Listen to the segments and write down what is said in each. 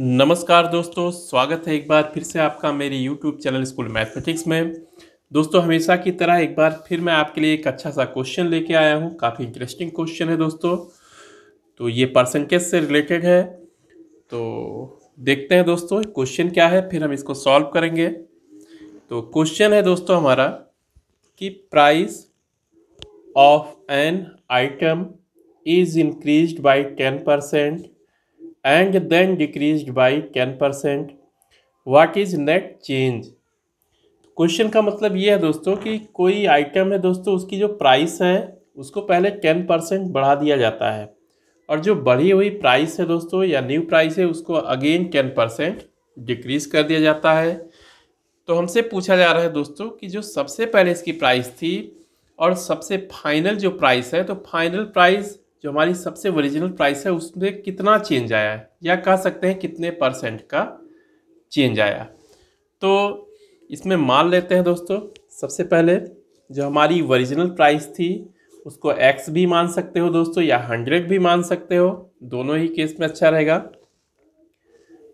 नमस्कार दोस्तों स्वागत है एक बार फिर से आपका मेरे YouTube चैनल स्कूल मैथमेटिक्स में दोस्तों हमेशा की तरह एक बार फिर मैं आपके लिए एक अच्छा सा क्वेश्चन लेके आया हूँ काफ़ी इंटरेस्टिंग क्वेश्चन है दोस्तों तो ये परसेंटेज से रिलेटेड है तो देखते हैं दोस्तों क्वेश्चन क्या है फिर हम इसको सॉल्व करेंगे तो क्वेश्चन है दोस्तों हमारा कि price of an item is increase by ten percent and then decreased by 10 percent what is net change question का मतलब ये है दोस्तों कि कोई आइटम है दोस्तों उसकी जो प्राइस है उसको पहले टेन परसेंट बढ़ा दिया जाता है और जो बढ़ी हुई प्राइस है दोस्तों या न्यू प्राइस है उसको अगेन टेन परसेंट डिक्रीज कर दिया जाता है तो हमसे पूछा जा रहा है दोस्तों कि जो सबसे पहले इसकी प्राइस थी और सबसे फाइनल जो प्राइस है तो फाइनल प्राइस जो हमारी सबसे ओरिजिनल प्राइस है उसमें कितना चेंज आया है या कह सकते हैं कितने परसेंट का चेंज आया तो इसमें मान लेते हैं दोस्तों सबसे पहले जो हमारी ओरिजिनल प्राइस थी उसको एक्स भी मान सकते हो दोस्तों या हंड्रेड भी मान सकते हो दोनों ही केस में अच्छा रहेगा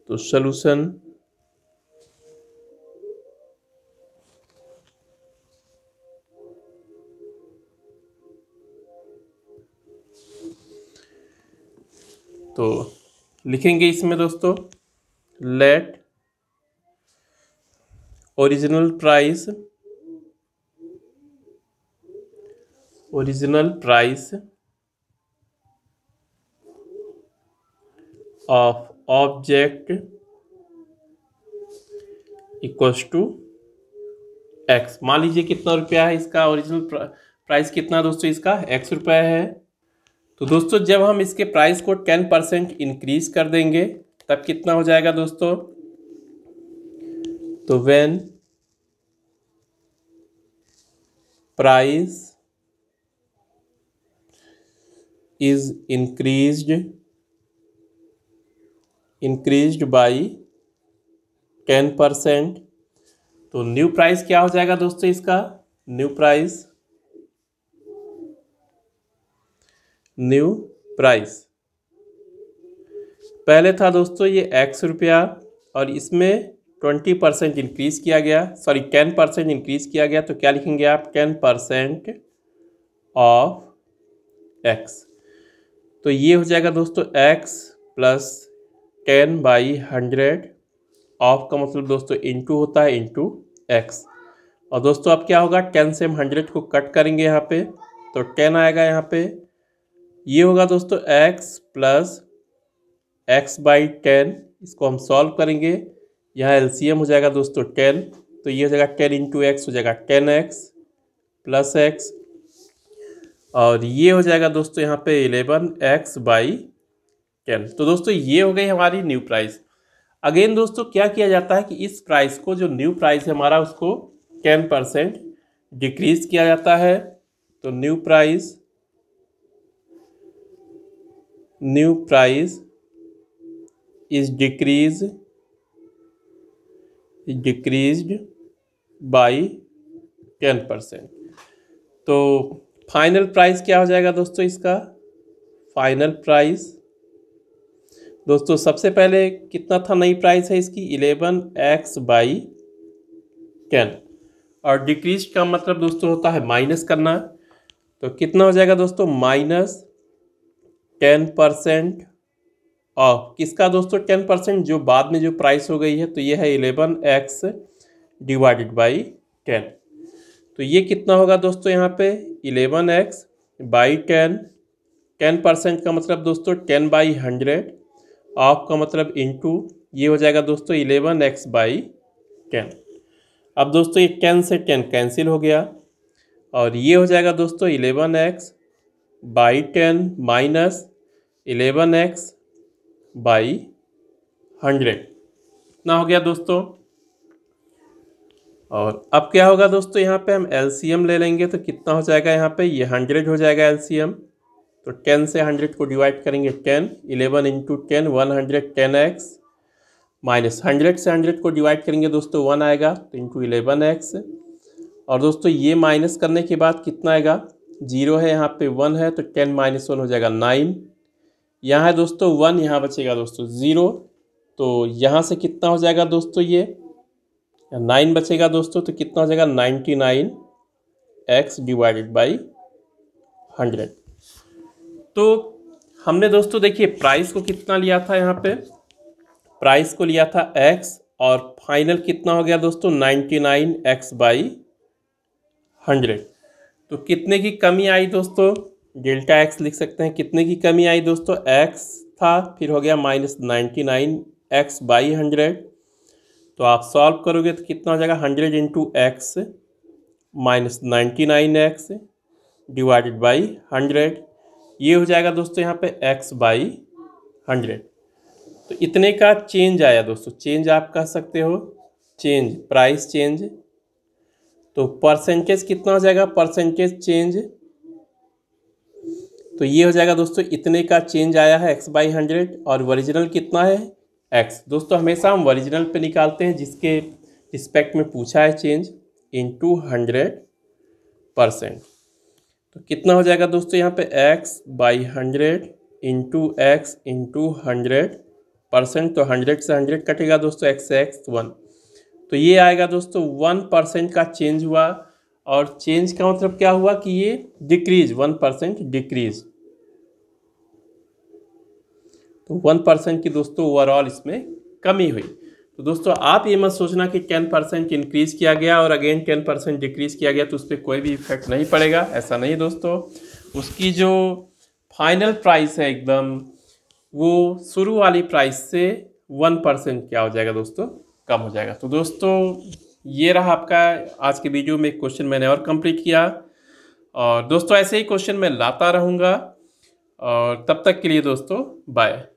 तो सोलूसन तो लिखेंगे इसमें दोस्तों let original price original price of object equal to x मान लीजिए कितना रुपया है इसका ओरिजिनल प्राइस कितना दोस्तों इसका एक्स रुपया है तो दोस्तों जब हम इसके प्राइस को टेन परसेंट इंक्रीज कर देंगे तब कितना हो जाएगा दोस्तों तो when price is increased increased by ten percent तो न्यू प्राइस क्या हो जाएगा दोस्तों इसका न्यू प्राइस न्यू प्राइस पहले था दोस्तों ये एक्स रुपया और इसमें ट्वेंटी परसेंट इंक्रीज़ किया गया सॉरी टेन परसेंट इंक्रीज़ किया गया तो क्या लिखेंगे आप टेन परसेंट ऑफ एक्स तो ये हो जाएगा दोस्तों x plus ten by hundred of का मतलब दोस्तों इंटू होता है इंटू एक्स और दोस्तों अब क्या होगा टेन से हम हंड्रेड को कट करेंगे यहाँ पे तो टेन आएगा यहाँ पे ये होगा दोस्तों x plus x by ten इसको हम सॉल्व करेंगे यहाँ एल हो जाएगा दोस्तों टेन तो ये हो जाएगा टेन इंटू एक्स हो जाएगा टेन एक्स प्लस एक्स और ये हो जाएगा दोस्तों यहाँ पे इलेवन एक्स बाई टेन तो दोस्तों ये हो गई हमारी न्यू प्राइस अगेन दोस्तों क्या किया जाता है कि इस प्राइस को जो न्यू प्राइस है हमारा उसको टेन परसेंट डिक्रीज किया जाता है तो new price new price is decreased is decreased by ten percent तो फाइनल प्राइस क्या हो जाएगा दोस्तों इसका फाइनल प्राइस दोस्तों सबसे पहले कितना था नई प्राइस है इसकी इलेवन एक्स बाई टेन और डिक्रीज का मतलब दोस्तों होता है माइनस करना तो कितना हो जाएगा दोस्तों माइनस टेन परसेंट ऑफ किसका दोस्तों टेन परसेंट जो बाद में जो प्राइस हो गई है तो ये है eleven x divided by ten तो ये कितना होगा दोस्तों यहाँ पे eleven x by ten ten percent का मतलब दोस्तों टेन बाई हंड्रेड ऑफ का मतलब इंटू ये हो जाएगा दोस्तों इलेवन एक्स बाई टेन अब दोस्तों ये टेन से टेन कैंसिल हो गया और ये हो जाएगा दोस्तों eleven x by ten minus eleven x by hundred कितना हो गया दोस्तों और अब क्या होगा दोस्तों यहाँ पे हम एल ले लेंगे तो कितना हो जाएगा यहाँ पे ये हंड्रेड हो जाएगा एलसीएम तो टेन से हंड्रेड को डिवाइड करेंगे ten eleven into ten one hundred ten x minus hundred से हंड्रेड को डिवाइड करेंगे दोस्तों वन आएगा तो इंटू इलेवन एक्स और दोस्तों ये माइनस करने के बाद कितना आएगा जीरो है यहाँ पे वन है तो टेन माइनस वन हो जाएगा नाइन यहाँ है दोस्तों वन यहाँ बचेगा दोस्तों ज़ीरो तो यहाँ से कितना हो जाएगा दोस्तों ये नाइन बचेगा दोस्तों तो कितना हो जाएगा ninety nine x divided by hundred तो हमने दोस्तों देखिए प्राइस को कितना लिया था यहाँ पे प्राइस को लिया था एक्स और फाइनल कितना हो गया दोस्तों ninety nine x by hundred तो कितने की कमी आई दोस्तों डेल्टा एक्स लिख सकते हैं कितने की कमी आई दोस्तों एक्स था फिर हो गया minus ninety nine x by hundred तो आप सॉल्व करोगे तो कितना हो जाएगा hundred into x minus ninety nine x divided by hundred ये हो जाएगा दोस्तों यहाँ पे एक्स बाई हंड्रेड तो इतने का चेंज आया दोस्तों चेंज आप कह सकते हो चेंज प्राइस चेंज तो परसेंटेज कितना हो जाएगा परसेंटेज चेंज तो ये हो जाएगा दोस्तों इतने का चेंज आया है एक्स बाई हंड्रेड और ओरिजिनल कितना है एक्स दोस्तों हमेशा हम ओरिजिनल पे निकालते हैं जिसके रिस्पेक्ट में पूछा है change into hundred percent तो कितना हो जाएगा दोस्तों यहाँ पे x by hundred into x into hundred percent तो हंड्रेड से हंड्रेड कटेगा दोस्तों एक्स एक्स वन तो ये आएगा दोस्तों वन परसेंट का चेंज हुआ और चेंज का मतलब क्या हुआ कि ये डिक्रीज वन परसेंट डिक्रीज तो वन परसेंट की दोस्तों ओवरऑल इसमें कमी हुई तो दोस्तों आप ये मत सोचना कि टेन परसेंट इंक्रीज़ किया गया और अगेन टेन परसेंट डिक्रीज़ किया गया तो उस पर कोई भी इफेक्ट नहीं पड़ेगा ऐसा नहीं दोस्तों उसकी जो फाइनल प्राइस है एकदम वो शुरू वाली प्राइस से वन परसेंट क्या हो जाएगा दोस्तों कम हो जाएगा तो दोस्तों ये रहा आपका आज के वीडियो में एक क्वेश्चन मैंने और कंप्लीट किया और दोस्तों ऐसे ही क्वेश्चन मैं लाता रहूँगा और तब तक के लिए दोस्तों बाय